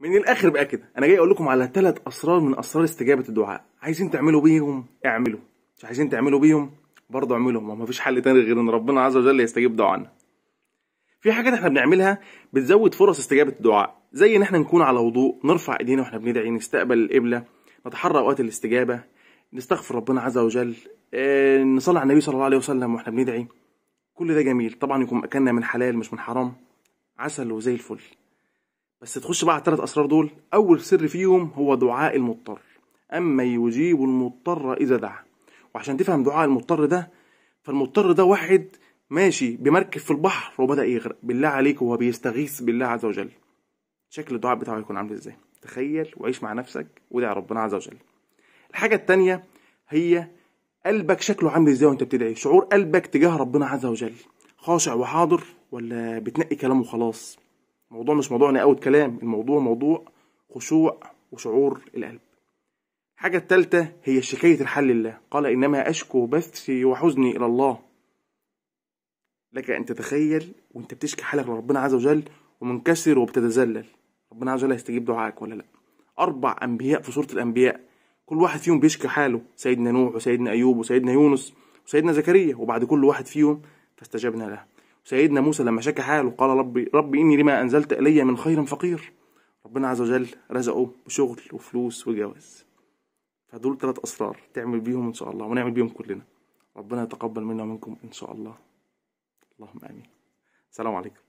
من الاخر بقى كده انا جاي اقول لكم على ثلاث اسرار من اسرار استجابه الدعاء عايزين تعملوا بيهم اعملوا مش عايزين تعملوا بيهم برضه اعملوا ما فيش حل تاني غير ان ربنا عز وجل يستجيب دعائنا في حاجات احنا بنعملها بتزود فرص استجابه الدعاء زي ان احنا نكون على وضوء نرفع ايدينا واحنا بندعي نستقبل القبله نتحرى اوقات الاستجابه نستغفر ربنا عز وجل آه، نصلي على النبي صلى الله عليه وسلم واحنا بندعي كل ده جميل طبعا يكون اكلنا من حلال مش من حرام عسل وزي الفل بس تخش بقى على الثلاث اسرار دول اول سر فيهم هو دعاء المضطر اما يجيب المضطر اذا دعا وعشان تفهم دعاء المضطر ده فالمضطر ده واحد ماشي بمركب في البحر وبدا يغرق بالله عليك وهو بيستغيث بالله عز وجل شكل الدعاء بتاعه هيكون عامل ازاي تخيل وعيش مع نفسك ودع ربنا عز وجل الحاجه الثانيه هي قلبك شكله عامل ازاي وانت بتدعي شعور قلبك تجاه ربنا عز وجل خاشع وحاضر ولا بتنقي كلامه خلاص الموضوع مش موضوع نقاوة كلام الموضوع موضوع خشوع وشعور القلب الحاجة التالتة هي شكاية الحل لله قال إنما أشكو بثي وحزني إلى الله لك أن تتخيل وأنت بتشكي حالك لربنا عز وجل ومنكسر وبتتذلل ربنا عز وجل هيستجيب دعائك ولا لأ أربع أنبياء في سورة الأنبياء كل واحد فيهم بيشكي حاله سيدنا نوح وسيدنا أيوب وسيدنا يونس وسيدنا زكريا وبعد كل واحد فيهم فاستجبنا له سيدنا موسى لما شكى حاله قال ربي ربي إني لما أنزلت إلي من خير فقير ربنا عز وجل رزقه بشغل وفلوس وجواز فدول ثلاث أسرار تعمل بيهم إن شاء الله ونعمل بيهم كلنا ربنا يتقبل منا ومنكم إن شاء الله اللهم آمين السلام عليكم